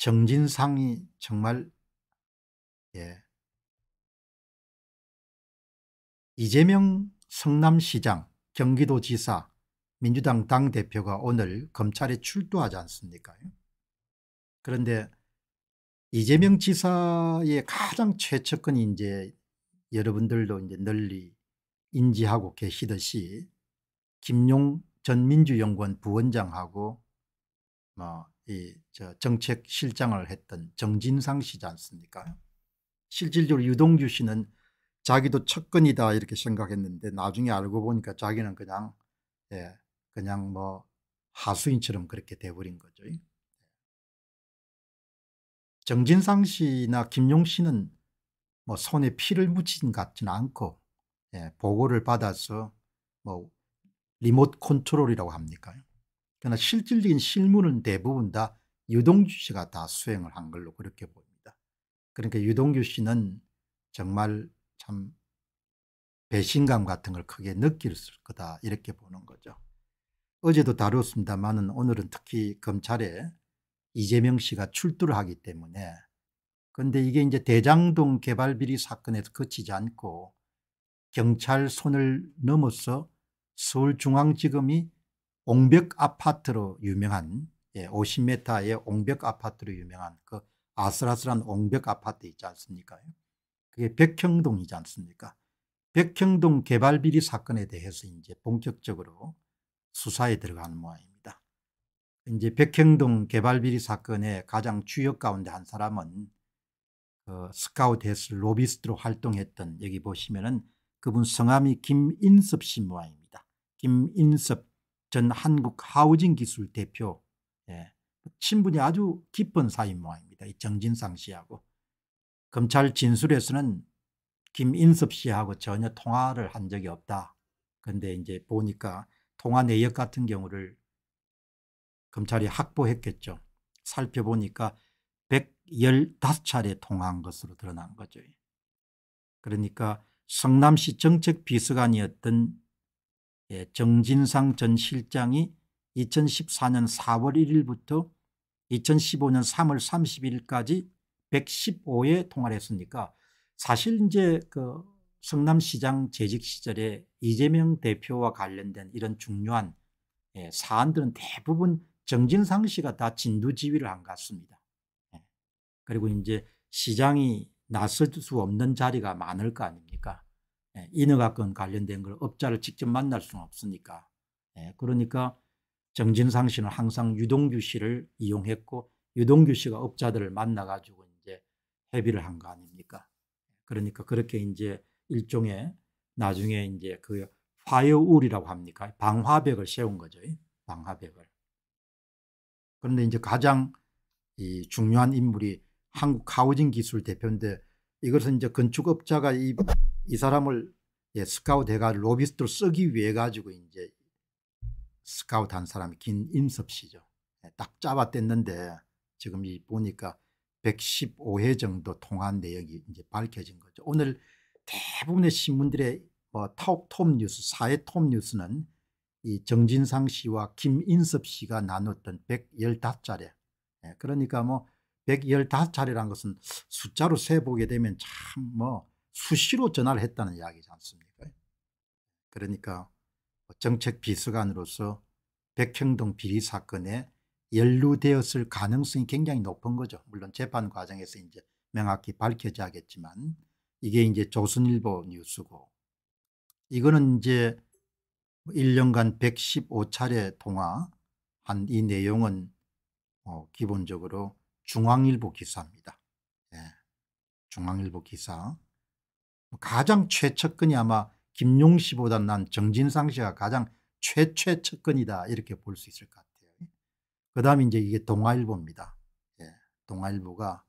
정진상이 정말 예. 이재명 성남시장 경기도지사 민주당 당대표가 오늘 검찰에 출두하지 않습니까 그런데 이재명 지사의 가장 최측근이 이제 여러분들도 이제 널리 인지하고 계시듯이 김용 전 민주연구원 부원장하고 뭐 이저 정책 실장을 했던 정진상 씨지 않습니까? 실질적으로 유동규 씨는 자기도 첫근이다 이렇게 생각했는데 나중에 알고 보니까 자기는 그냥 예, 그냥 뭐 하수인처럼 그렇게 돼버린 거죠. 정진상 씨나 김용 씨는 뭐 손에 피를 묻힌 같지는 않고 예, 보고를 받아서 뭐 리모트 컨트롤이라고 합니까? 그러나 실질적인 실무는 대부분 다 유동규 씨가 다 수행을 한 걸로 그렇게 보입니다. 그러니까 유동규 씨는 정말 참 배신감 같은 걸 크게 느낄 거다 이렇게 보는 거죠. 어제도 다루었습니다만 오늘은 특히 검찰에 이재명 씨가 출두를 하기 때문에 그런데 이게 이제 대장동 개발 비리 사건에서 그치지 않고 경찰 손을 넘어서 서울중앙지검이 옹벽 아파트로 유명한 예, 50m의 옹벽 아파트로 유명한 그 아슬아슬한 옹벽 아파트 있지 않습니까? 그게 백형동이지 않습니까? 백형동 개발비리 사건에 대해서 이제 본격적으로 수사에 들어간 모양입니다. 이제 백형동 개발비리 사건의 가장 주역 가운데 한 사람은 그 스카우트에서 로비스트로 활동했던 여기 보시면은 그분 성함이 김인섭 씨 모양입니다. 김인섭 전 한국 하우징 기술 대표 예. 친분이 아주 깊은 사인 모양입니다. 이 정진상 씨하고 검찰 진술에서는 김인섭 씨하고 전혀 통화를 한 적이 없다. 그런데 이제 보니까 통화 내역 같은 경우를 검찰이 확보했겠죠. 살펴보니까 115차례 통화한 것으로 드러난 거죠. 그러니까 성남시 정책비서관이었던 예, 정진상 전 실장이 2014년 4월 1일부터 2015년 3월 3 1일까지 115회 통화를 했으니까 사실 이제 그 성남시장 재직 시절에 이재명 대표와 관련된 이런 중요한 예, 사안들은 대부분 정진상 씨가 다 진두지휘를 한 것 같습니다. 예. 그리고 이제 시장이 나설 수 없는 자리가 많을 거 아닙니까? 예, 인허가권 관련된 걸 업자를 직접 만날 수는 없으니까. 예, 그러니까 정진상 씨는 항상 유동규 씨를 이용했고 유동규 씨가 업자들을 만나가지고 이제 협의를 한 거 아닙니까? 그러니까 그렇게 이제 일종의 나중에 이제 그 화요울이라고 합니까? 방화벽을 세운 거죠. 방화벽을. 그런데 이제 가장 이 중요한 인물이 한국 하우징 기술 대표인데 이것은 이제 건축업자가 이이 사람을 예, 스카우트 해가 로비스트로 쓰기 위해 가지고 이제 스카우트 한 사람이 김임섭 씨죠. 예, 딱 잡아댔는데 지금 이 보니까 115회 정도 통한 내역이 이제 밝혀진 거죠. 오늘 대부분의 신문들의 뭐 톱, 톱 뉴스, 사회 톱 뉴스는 이 정진상 씨와 김인섭 씨가 나눴던 115차례. 예, 그러니까 뭐 115차례란 것은 숫자로 세보게 되면 참뭐 수시로 전화를 했다는 이야기지 않습니까? 그러니까 뭐 정책 비서관으로서 백형동 비리 사건에 연루되었을 가능성이 굉장히 높은 거죠. 물론 재판 과정에서 이제 명확히 밝혀져야겠지만 이게 이제 조선일보 뉴스고 이거는 이제 1년간 뭐 115차례 통화한 이 내용은 어 기본적으로 중앙일보 기사입니다. 예. 중앙일보 기사. 뭐 가장 최측근이 아마 김용씨보다난 정진상 씨가 가장 최최측근이다 이렇게 볼 수 있을 것 같아요. 그 다음에 이제 이게 동아일보입니다. 예, 동아일보가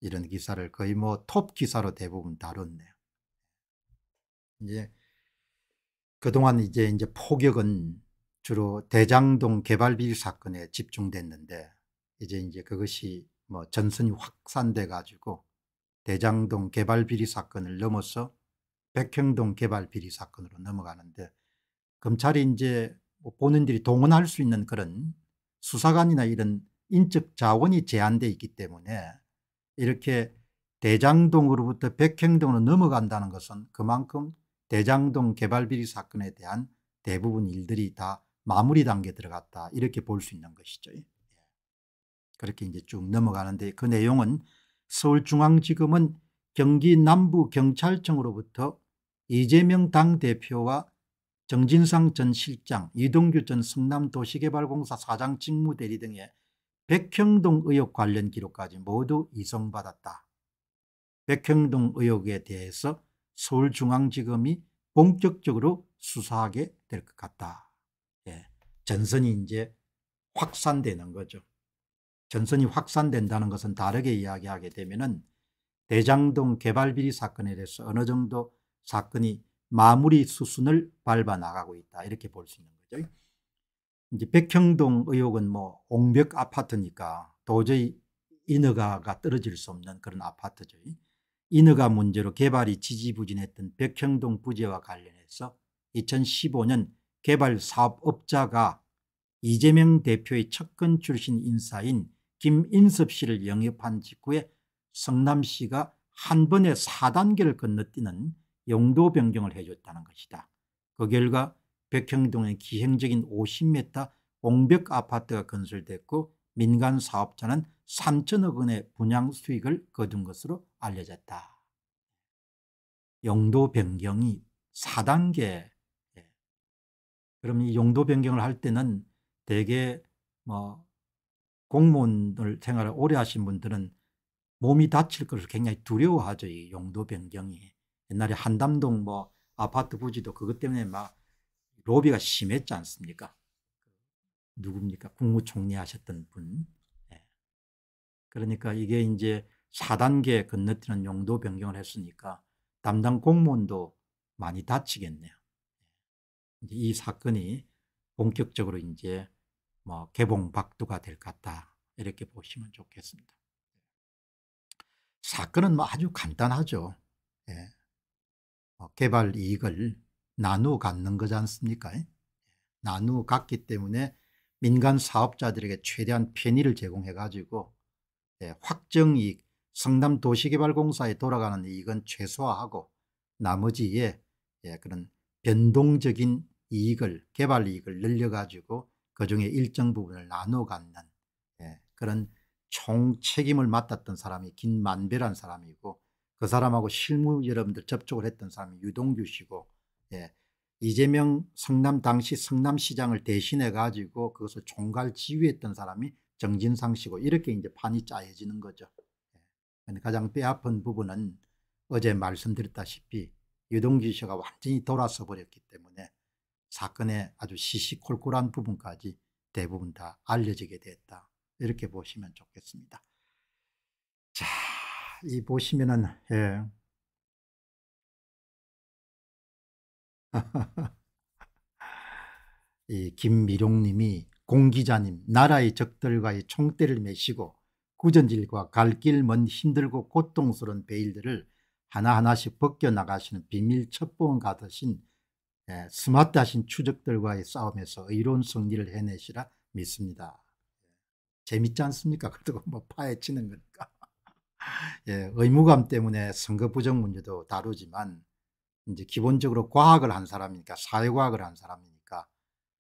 이런 기사를 거의 뭐 톱 기사로 대부분 다뤘네요. 이제 그동안 이제 이제 폭격은 주로 대장동 개발비리 사건에 집중됐는데 이제 이제 그것이 뭐 전선이 확산돼 가지고 대장동 개발비리 사건을 넘어서 백형동 개발비리 사건으로 넘어가는데 검찰이 이제 뭐 본인들이 동원할 수 있는 그런 수사관이나 이런 인적 자원이 제한되어 있기 때문에 이렇게 대장동으로부터 백형동으로 넘어간다는 것은 그만큼 대장동 개발비리 사건에 대한 대부분 일들이 다 마무리 단계 에 들어갔다 이렇게 볼 수 있는 것이죠. 예. 그렇게 이제 쭉 넘어가는데 그 내용은 서울중앙지검은 경기 남부경찰청으로부터 이재명 당대표와 정진상 전 실장, 이동규 전 성남도시개발공사 사장 직무대리 등의 백형동 의혹 관련 기록까지 모두 이송받았다. 백형동 의혹에 대해서 서울중앙지검이 본격적으로 수사하게 될 것 같다. 예, 전선이 이제 확산되는 거죠. 전선이 확산된다는 것은 다르게 이야기하게 되면은 대장동 개발비리 사건에 대해서 어느 정도 사건이 마무리 수순을 밟아 나가고 있다 이렇게 볼 수 있는 거죠. 이제 백형동 의혹은 뭐 옹벽 아파트니까 도저히 인허가가 떨어질 수 없는 그런 아파트죠. 인허가 문제로 개발이 지지부진했던 백형동 부지와 관련해서 2015년 개발 사업업자가 이재명 대표의 측근 출신 인사인 김인섭 씨를 영입한 직후에 성남씨가한 번에 4단계를 건너뛰는 용도 변경을 해줬다는 것이다. 그 결과 백형동의 기행적인 50m 옹벽 아파트가 건설됐고 민간 사업자는 3천억 원의 분양 수익을 거둔 것으로 알려졌다. 용도 변경이 4단계 예. 그럼 이 용도 변경을 할 때는 대개 뭐 공무원을 생활을 오래 하신 분들은 몸이 다칠 것을 굉장히 두려워하죠. 이 용도 변경이. 옛날에 한담동 뭐 아파트 부지도 그것 때문에 막 로비가 심했지 않습니까? 누굽니까? 국무총리 하셨던 분. 네. 그러니까 이게 이제 4단계 건너뛰는 용도 변경을 했으니까 담당 공무원도 많이 다치겠네요. 예. 이 사건이 본격적으로 이제 뭐 개봉 박두가 될 것 같다 이렇게 보시면 좋겠습니다. 사건은 뭐 아주 간단하죠. 예. 뭐 개발 이익을 나누어 갖는 거지 않습니까? 예. 나누어 갖기 때문에 민간 사업자들에게 최대한 편의를 제공해 가지고 예, 확정 이익 성남 도시개발공사에 돌아가는 이익은 최소화하고 나머지에 예, 그런 변동적인 이익을 개발 이익을 늘려 가지고 그 중에 일정 부분을 나눠 갖는 예, 그런 총 책임을 맡았던 사람이 김만배란 사람이고 그 사람하고 실무 여러분들 접촉을 했던 사람이 유동규 씨고 예, 이재명 성남 당시 성남시장을 대신해 가지고 그것을 총괄 지휘했던 사람이 정진상 씨고 이렇게 이제 판이 짜여지는 거죠. 예. 가장 뼈아픈 부분은 어제 말씀드렸다시피 유동규 씨가 완전히 돌아서 버렸기 때문에 사건의 아주 시시콜콜한 부분까지 대부분 다 알려지게 됐다. 이렇게 보시면 좋겠습니다. 자, 이 보시면은, 예. 이 김미룡님이 공기자님, 나라의 적들과의 총대를 메시고 구전질과 갈길 먼 힘들고 고통스러운 베일들을 하나하나씩 벗겨나가시는 비밀 첩보원 같으신 예, 스마트하신 추적들과의 싸움에서 의로운 승리를 해내시라 믿습니다. 예, 재밌지 않습니까? 그래도 뭐 파헤치는 거니까. 예, 의무감 때문에 선거 부정 문제도 다루지만 이제 기본적으로 과학을 한 사람이니까 사회과학을 한 사람이니까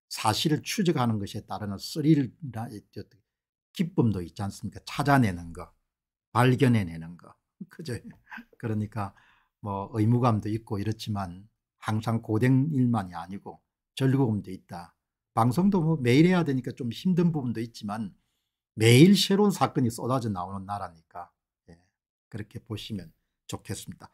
사실을 추적하는 것에 따르는 스릴이나 기쁨도 있지 않습니까? 찾아내는 거, 발견해내는 거, 그죠? 그러니까 뭐 의무감도 있고 이렇지만 항상 고된 일만이 아니고 즐거움도 있다. 방송도 뭐 매일 해야 되니까 좀 힘든 부분도 있지만 매일 새로운 사건이 쏟아져 나오는 나라니까 예, 그렇게 보시면 좋겠습니다.